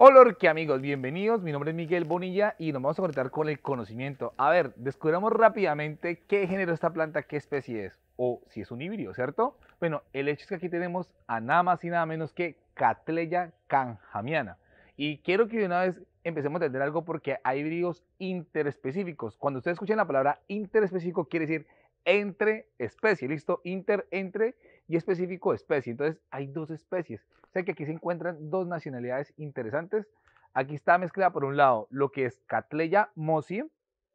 Hola, ¿qué amigos? Bienvenidos. Mi nombre es Miguel Bonilla y nos vamos a conectar con el conocimiento. A ver, descubramos rápidamente qué género esta planta, qué especie es o si es un híbrido, ¿cierto? Bueno, el hecho es que aquí tenemos a nada más y nada menos que Catleya canjamiana. Y quiero que de una vez empecemos a entender algo porque hay híbridos interespecíficos. Cuando ustedes escuchan la palabra interespecífico, quiere decir entre especie, ¿listo? Inter, entre, y específico especie. Entonces hay dos especies. O sea que aquí se encuentran dos nacionalidades interesantes. Aquí está mezclada por un lado lo que es Catleya mossi.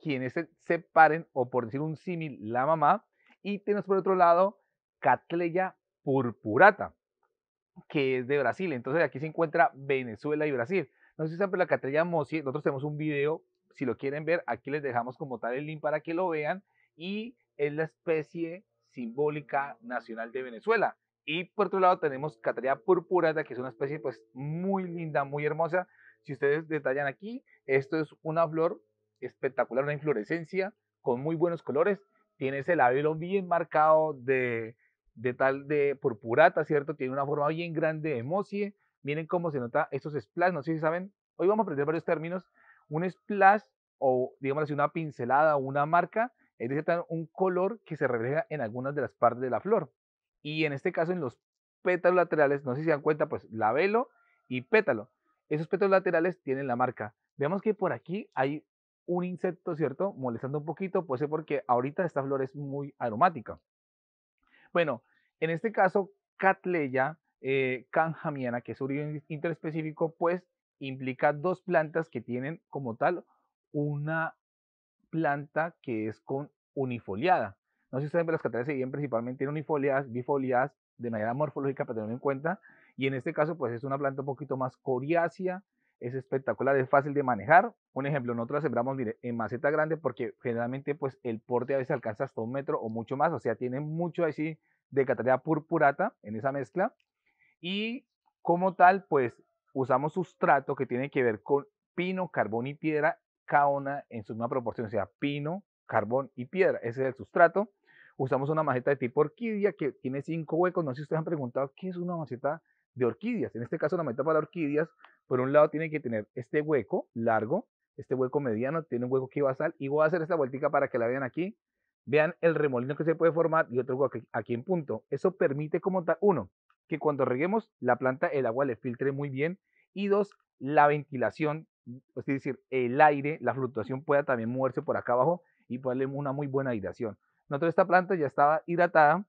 quienes se separen, o por decir un símil, la mamá, y tenemos por otro lado Catleya purpurata, que es de Brasil. Entonces aquí se encuentra Venezuela y Brasil. No sé si saben, la Catleya mossi. nosotros tenemos un video, si lo quieren ver, aquí les dejamos como tal el link para que lo vean, y es la especie simbólica nacional de Venezuela. Y por otro lado tenemos Cataria purpurata, que es una especie pues muy linda, muy hermosa. Si ustedes detallan aquí, esto es una flor espectacular, una inflorescencia con muy buenos colores. Tiene ese labelo bien marcado de, de tal de purpurata, ¿cierto? Tiene una forma bien grande de Miren cómo se nota estos splash, no sé si saben. Hoy vamos a aprender varios términos. Un splash o digamos así una pincelada o una marca es decir, un color que se refleja en algunas de las partes de la flor. Y en este caso, en los pétalos laterales, no sé si se dan cuenta, pues labelo y pétalo. Esos pétalos laterales tienen la marca. Vemos que por aquí hay un insecto, ¿cierto? Molestando un poquito, pues ser porque ahorita esta flor es muy aromática. Bueno, en este caso, Catleya eh, canjamiana, que es un interespecífico, pues implica dos plantas que tienen como tal una planta que es con unifoliada. No sé si ustedes ven las cataratas se dividen principalmente en unifoliadas, bifoliadas, de manera morfológica para tenerlo en cuenta. Y en este caso, pues es una planta un poquito más coriácea, es espectacular, es fácil de manejar. Un ejemplo, nosotros la sembramos, en maceta grande porque generalmente pues el porte a veces alcanza hasta un metro o mucho más, o sea, tiene mucho así de catalea purpurata en esa mezcla. Y como tal, pues usamos sustrato que tiene que ver con pino, carbón y piedra caona en su misma proporción, o sea, pino, carbón y piedra. Ese es el sustrato. Usamos una maceta de tipo orquídea que tiene cinco huecos. No sé si ustedes han preguntado qué es una maceta de orquídeas. En este caso, la maceta para orquídeas, por un lado tiene que tener este hueco largo, este hueco mediano, tiene un hueco que va a y voy a hacer esta vueltica para que la vean aquí. Vean el remolino que se puede formar y otro hueco aquí en punto. Eso permite como tal, uno, que cuando reguemos la planta el agua le filtre muy bien y dos, la ventilación Mm, pues, es decir, el aire, la fluctuación pueda también moverse por acá abajo y darle una muy buena hidratación. Nosotros esta planta ya estaba hidratada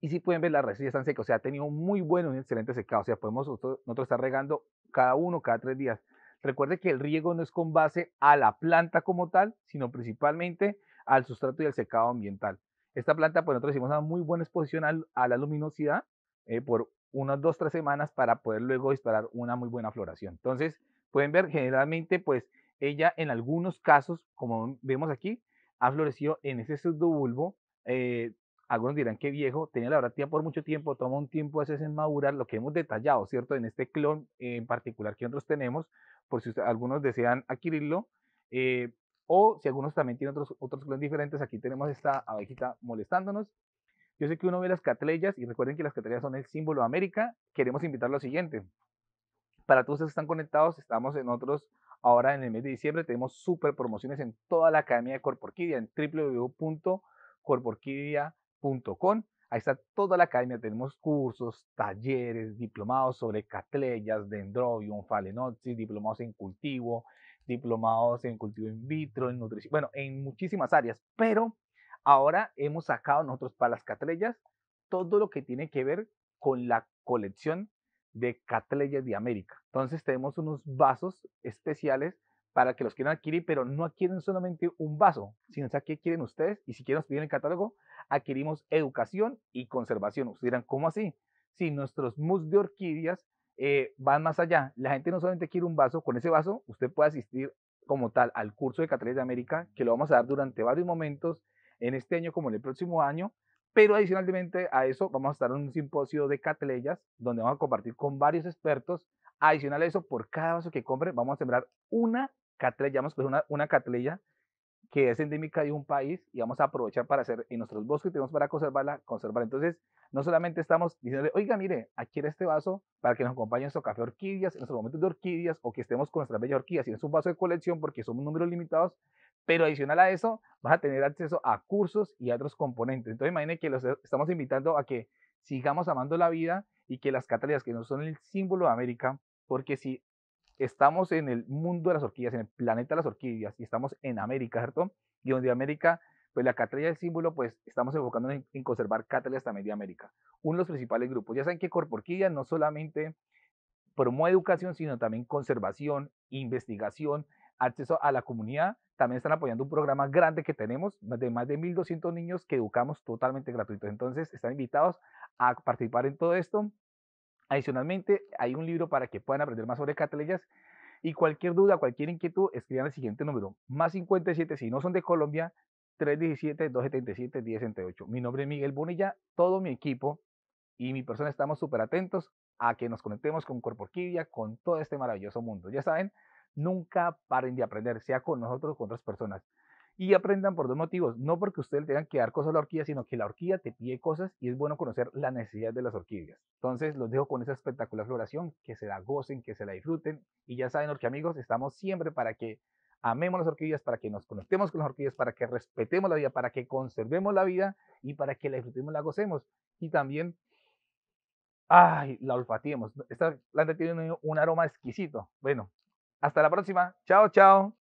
y si pueden ver las raíces ya están secas, o sea, ha tenido muy bueno, un excelente secado, o sea, podemos nosotros, estar regando cada uno, cada tres días. Recuerde que el riego no es con base a la planta como tal, sino principalmente al sustrato y al secado ambiental. Esta planta, pues nosotros hicimos una muy buena exposición a la luminosidad eh, por unas dos, tres semanas para poder luego disparar una muy buena floración. Entonces, pueden ver, generalmente, pues ella en algunos casos, como vemos aquí, ha florecido en ese sudobulbo. Eh, algunos dirán que viejo, tenía la tía por mucho tiempo, toma un tiempo a veces en madurar, lo que hemos detallado, ¿cierto? En este clon en particular que nosotros tenemos, por si algunos desean adquirirlo, eh, o si algunos también tienen otros, otros clones diferentes, aquí tenemos esta abejita molestándonos. Yo sé que uno ve las catleyas y recuerden que las catleyas son el símbolo de América. Queremos invitar a lo siguiente. Para todos los que están conectados, estamos en otros. Ahora en el mes de diciembre tenemos super promociones en toda la Academia de Corporquidia, en www.corporquidia.com. Ahí está toda la academia. Tenemos cursos, talleres, diplomados sobre catleyas, dendrobium, falenopsis, diplomados en cultivo, diplomados en cultivo in vitro, en nutrición, bueno, en muchísimas áreas. Pero ahora hemos sacado nosotros para las catleyas todo lo que tiene que ver con la colección de Catleyes de América. Entonces tenemos unos vasos especiales para que los quieran adquirir, pero no adquieren solamente un vaso, sino que quieren ustedes y si quieren nos piden el catálogo, adquirimos educación y conservación. Ustedes dirán, ¿cómo así? Si nuestros mus de orquídeas eh, van más allá, la gente no solamente quiere un vaso, con ese vaso usted puede asistir como tal al curso de Catleyes de América, que lo vamos a dar durante varios momentos en este año como en el próximo año, pero adicionalmente a eso vamos a estar en un simposio de Catleyas donde vamos a compartir con varios expertos. Adicional a eso, por cada vaso que compre vamos a sembrar una catleya, vamos a una, una que es endémica de un país y vamos a aprovechar para hacer en nuestros bosques tenemos para conservarla, conservar. Entonces, no solamente estamos diciendo, oiga, mire, adquiere este vaso para que nos acompañe en nuestro café de orquídeas, en nuestros momentos de orquídeas o que estemos con nuestras bellas orquídeas. Y es un vaso de colección porque somos números limitados, pero adicional a eso, vas a tener acceso a cursos y a otros componentes. Entonces, imaginen que los e, estamos invitando a que sigamos amando la vida y que las catalinas, que no son el símbolo de América, porque si estamos en el mundo de las orquídeas, en el planeta de las orquídeas, y estamos en América, ¿cierto? Y donde América, pues la es el símbolo, pues estamos enfocando en, conservar catalias también de América. Uno de los principales grupos. Ya saben que Corporquilla no solamente promueve educación, sino también conservación, investigación, acceso a la comunidad. También están apoyando un programa grande que tenemos de más de 1.200 niños que educamos totalmente gratuitos. Entonces, están invitados a participar en todo esto. Adicionalmente, hay un libro para que puedan aprender más sobre Cataleyas. Y cualquier duda, cualquier inquietud, escriban el siguiente número, más 57, si no son de Colombia, 317-277-1078. Mi nombre es Miguel Bonilla, todo mi equipo y mi persona estamos súper atentos a que nos conectemos con Corporquivia, con todo este maravilloso mundo. Ya saben, Nunca paren de aprender, sea con nosotros o con otras personas. Y aprendan por dos motivos. No porque ustedes tengan que dar cosas a la orquídea, sino que la orquídea te pide cosas y es bueno conocer la necesidad de las orquídeas. Entonces, los dejo con esa espectacular floración, que se la gocen, que se la disfruten. Y ya saben, que amigos, estamos siempre para que amemos las orquídeas, para que nos conectemos con las orquídeas, para que respetemos la vida, para que conservemos la vida y para que la disfrutemos, la gocemos. Y también, ay, la olfateemos. Esta planta tiene un aroma exquisito. Bueno, hasta la próxima. Chao, chao.